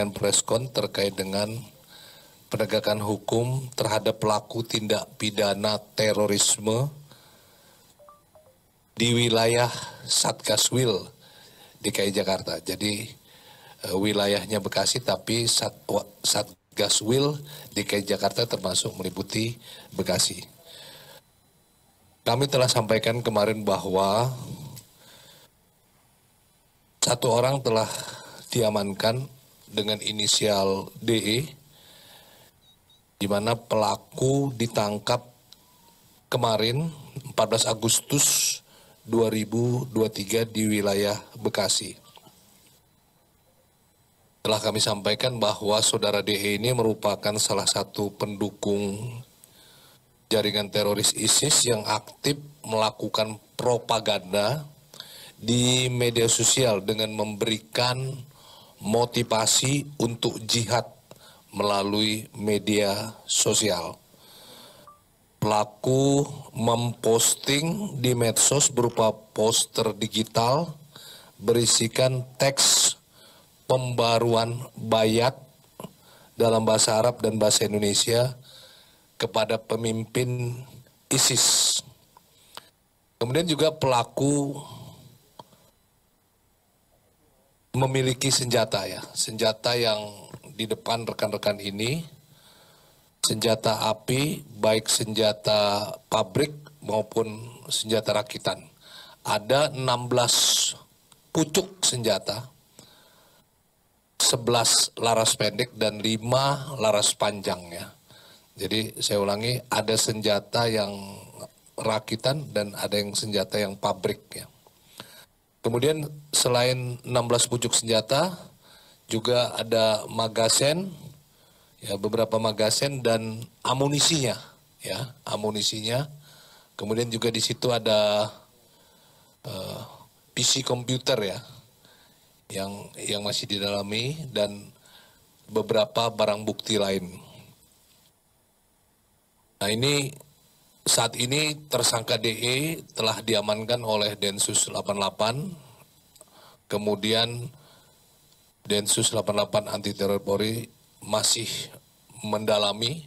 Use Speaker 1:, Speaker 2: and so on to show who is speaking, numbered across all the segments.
Speaker 1: memberikan preskon terkait dengan penegakan hukum terhadap pelaku tindak pidana terorisme di wilayah Satgaswil DKI Jakarta. Jadi eh, wilayahnya Bekasi tapi Satgaswil DKI Jakarta termasuk meliputi Bekasi. Kami telah sampaikan kemarin bahwa satu orang telah diamankan dengan inisial DE, di mana pelaku ditangkap kemarin 14 Agustus 2023 di wilayah Bekasi. Telah kami sampaikan bahwa saudara DE ini merupakan salah satu pendukung jaringan teroris ISIS yang aktif melakukan propaganda di media sosial dengan memberikan motivasi untuk jihad melalui media sosial. Pelaku memposting di medsos berupa poster digital berisikan teks pembaruan bayat dalam bahasa Arab dan bahasa Indonesia kepada pemimpin ISIS. Kemudian juga pelaku memiliki senjata ya, senjata yang di depan rekan-rekan ini, senjata api, baik senjata pabrik maupun senjata rakitan. Ada 16 pucuk senjata, 11 laras pendek dan 5 laras panjang ya. Jadi saya ulangi, ada senjata yang rakitan dan ada yang senjata yang pabrik ya. Kemudian selain 16 pucuk senjata, juga ada magasin, ya beberapa magasin dan amunisinya, ya amunisinya. Kemudian juga di situ ada uh, eh, PC komputer ya, yang yang masih didalami dan beberapa barang bukti lain. Nah ini saat ini tersangka DE telah diamankan oleh Densus 88, kemudian Densus 88 Anti Teror Polri masih mendalami,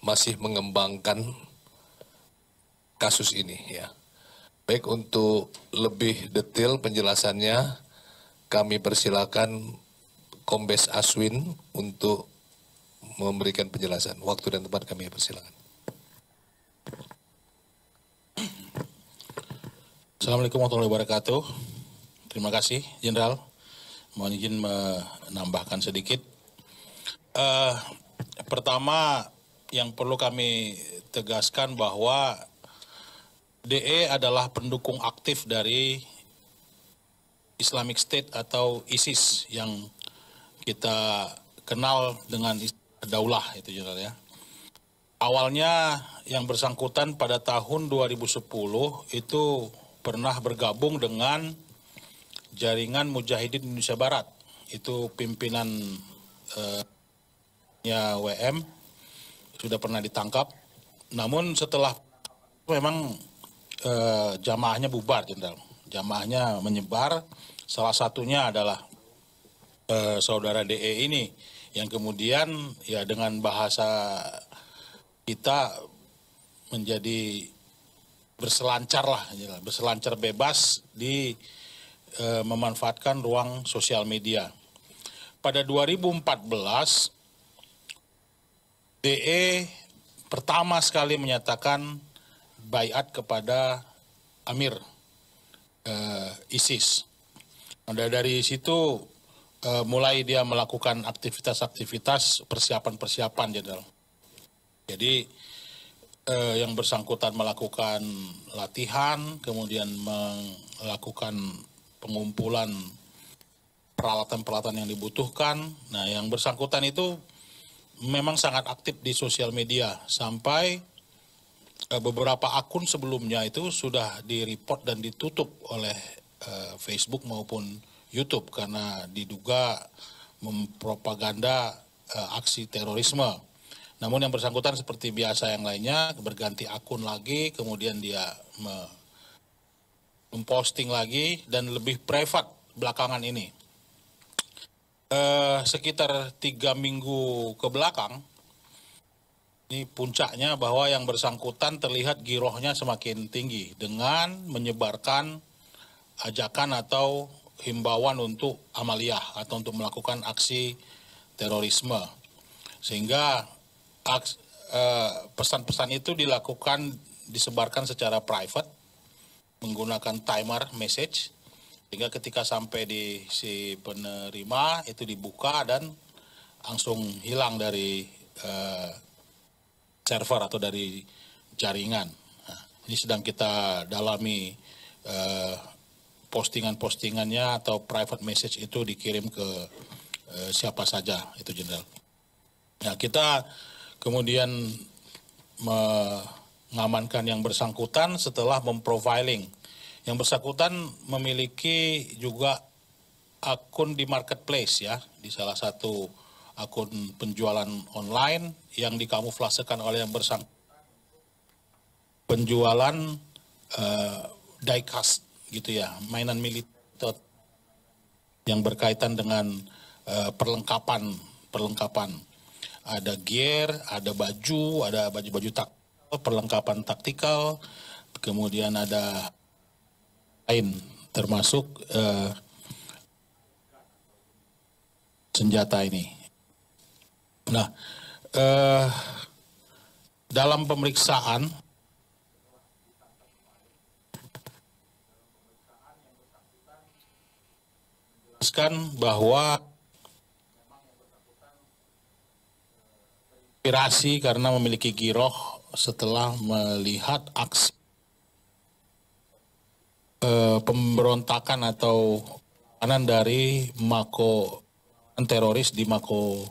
Speaker 1: masih mengembangkan kasus ini ya. Baik untuk lebih detail penjelasannya, kami persilakan Kombes Aswin untuk memberikan penjelasan. Waktu dan tempat kami persilakan.
Speaker 2: Assalamualaikum warahmatullahi wabarakatuh. Terima kasih, Jenderal. Mohon izin menambahkan sedikit. Uh, pertama, yang perlu kami tegaskan bahwa DE adalah pendukung aktif dari Islamic State atau ISIS yang kita kenal dengan daulah itu Jenderal ya. Awalnya yang bersangkutan pada tahun 2010 itu pernah bergabung dengan jaringan Mujahidin Indonesia Barat. Itu pimpinan eh, WM sudah pernah ditangkap. Namun setelah memang eh, jamaahnya bubar, Jenderal. Jamaahnya menyebar. Salah satunya adalah eh, saudara DE ini yang kemudian ya dengan bahasa kita menjadi berselancar lah, ya, berselancar bebas di e, memanfaatkan ruang sosial media. Pada 2014, DE pertama sekali menyatakan bayat kepada Amir e, ISIS. Dan nah, dari situ e, mulai dia melakukan aktivitas-aktivitas persiapan-persiapan, Jadi eh, yang bersangkutan melakukan latihan, kemudian melakukan pengumpulan peralatan-peralatan yang dibutuhkan. Nah, yang bersangkutan itu memang sangat aktif di sosial media sampai eh, beberapa akun sebelumnya itu sudah direport dan ditutup oleh eh, Facebook maupun YouTube karena diduga mempropaganda eh, aksi terorisme. Namun yang bersangkutan seperti biasa yang lainnya berganti akun lagi, kemudian dia memposting lagi dan lebih privat belakangan ini. Eh, sekitar tiga minggu ke belakang, ini puncaknya bahwa yang bersangkutan terlihat girohnya semakin tinggi dengan menyebarkan ajakan atau himbauan untuk amaliyah atau untuk melakukan aksi terorisme. Sehingga Eh, pesan-pesan itu dilakukan disebarkan secara private menggunakan timer message sehingga ketika sampai di si penerima itu dibuka dan langsung hilang dari uh, server atau dari jaringan. Nah, ini sedang kita dalami uh, postingan-postingannya atau private message itu dikirim ke uh, siapa saja itu jenderal. Nah kita kemudian mengamankan yang bersangkutan setelah memprofiling. Yang bersangkutan memiliki juga akun di marketplace ya, di salah satu akun penjualan online yang dikamuflasekan oleh yang bersangkutan penjualan uh, diecast gitu ya, mainan militer yang berkaitan dengan uh, perlengkapan perlengkapan ada gear, ada baju, ada baju-baju tak perlengkapan taktikal, kemudian ada lain termasuk uh, senjata ini. Nah, uh, dalam pemeriksaan menjelaskan bahwa inspirasi karena memiliki giroh setelah melihat aksi uh, pemberontakan atau anan dari Mako teroris di Mako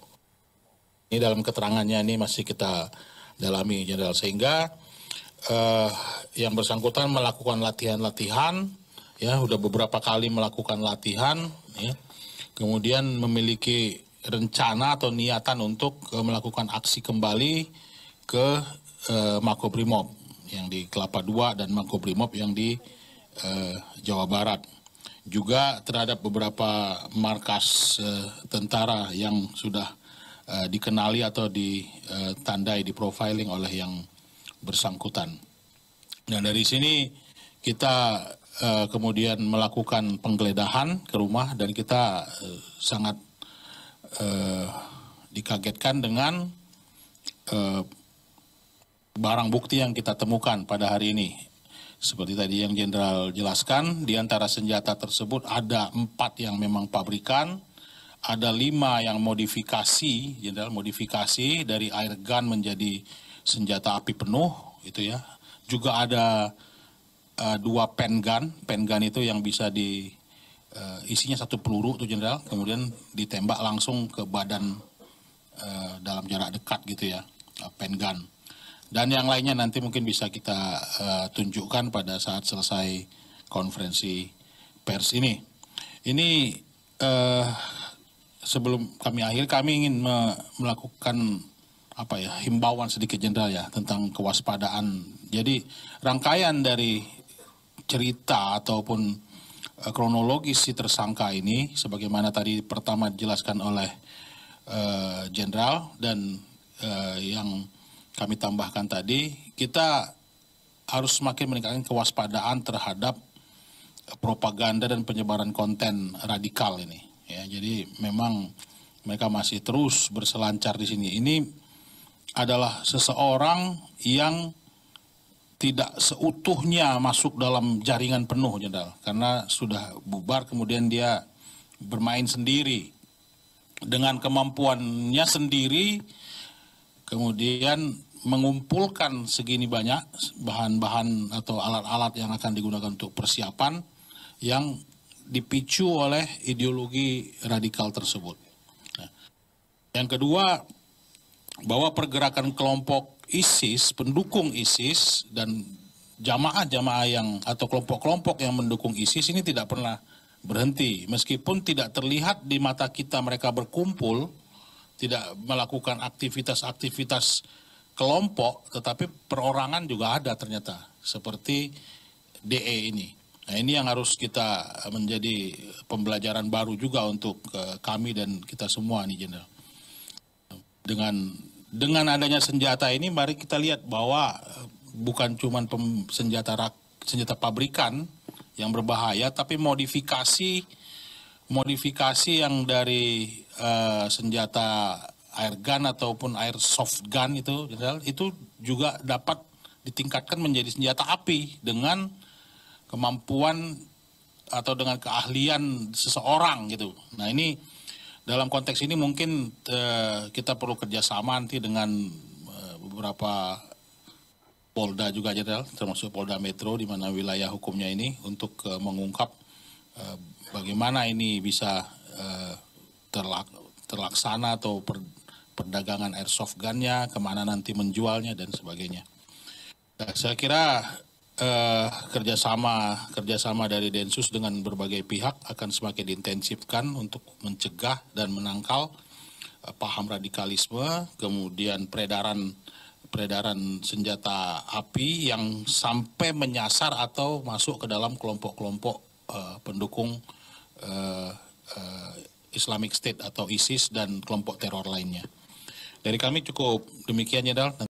Speaker 2: ini dalam keterangannya ini masih kita dalami jenderal sehingga uh, yang bersangkutan melakukan latihan-latihan ya sudah beberapa kali melakukan latihan ya. kemudian memiliki rencana atau niatan untuk eh, melakukan aksi kembali ke eh, Makobrimob yang di Kelapa II dan Makobrimob yang di eh, Jawa Barat. Juga terhadap beberapa markas eh, tentara yang sudah eh, dikenali atau ditandai, eh, di profiling oleh yang bersangkutan. Nah dari sini kita eh, kemudian melakukan penggeledahan ke rumah dan kita eh, sangat eh, dikagetkan dengan eh, barang bukti yang kita temukan pada hari ini. Seperti tadi yang Jenderal jelaskan, di antara senjata tersebut ada empat yang memang pabrikan, ada lima yang modifikasi, Jenderal modifikasi dari air gun menjadi senjata api penuh, itu ya. Juga ada uh, dua pen gun, pen gun itu yang bisa di uh, isinya satu peluru tuh jenderal kemudian ditembak langsung ke badan uh, dalam jarak dekat gitu ya uh, pen gun dan yang lainnya nanti mungkin bisa kita uh, tunjukkan pada saat selesai konferensi pers ini ini uh, sebelum kami akhir kami ingin me melakukan apa ya himbauan sedikit jenderal ya tentang kewaspadaan jadi rangkaian dari cerita ataupun Eh, kronologis si tersangka ini sebagaimana tadi pertama dijelaskan oleh eh, jenderal uh, dan uh, yang kami tambahkan tadi kita harus semakin meningkatkan kewaspadaan terhadap propaganda dan penyebaran konten radikal ini ya jadi memang mereka masih terus berselancar di sini ini adalah seseorang yang tidak seutuhnya masuk dalam jaringan penuh Jenderal karena sudah bubar kemudian dia bermain sendiri dengan kemampuannya sendiri kemudian mengumpulkan segini banyak bahan-bahan atau alat-alat yang akan digunakan untuk persiapan yang dipicu oleh ideologi radikal tersebut. Nah, yang kedua, bahwa pergerakan kelompok ISIS, pendukung ISIS dan jamaah-jamaah yang atau kelompok-kelompok yang mendukung ISIS ini tidak pernah berhenti. Meskipun tidak terlihat di mata kita mereka berkumpul, tidak melakukan aktivitas-aktivitas kelompok, tetapi perorangan juga ada ternyata. Seperti DE ini. Nah ini yang harus kita menjadi pembelajaran baru juga untuk eh, kami dan kita semua nih Jenderal. Dengan dengan adanya senjata ini mari kita lihat bahwa eh, bukan cuma senjata rak, senjata pabrikan yang berbahaya tapi modifikasi modifikasi yang dari uh, senjata air gun ataupun air soft gun itu itu juga dapat ditingkatkan menjadi senjata api dengan kemampuan atau dengan keahlian seseorang gitu. Nah, ini dalam konteks ini mungkin uh, kita perlu kerjasama nanti dengan uh, beberapa Polda juga Jenderal, termasuk Polda Metro di mana wilayah hukumnya ini untuk uh, mengungkap uh, bagaimana ini bisa uh, terlak terlaksana atau per perdagangan airsoft gunnya, kemana nanti menjualnya dan sebagainya. Nah, saya kira eh, kerjasama kerjasama dari Densus dengan berbagai pihak akan semakin diintensifkan untuk mencegah dan menangkal eh, paham radikalisme, kemudian peredaran peredaran senjata api yang sampai menyasar atau masuk ke dalam kelompok-kelompok eh, pendukung eh, eh, Islamic State atau ISIS dan kelompok teror lainnya. Dari kami cukup demikian ya, Dal.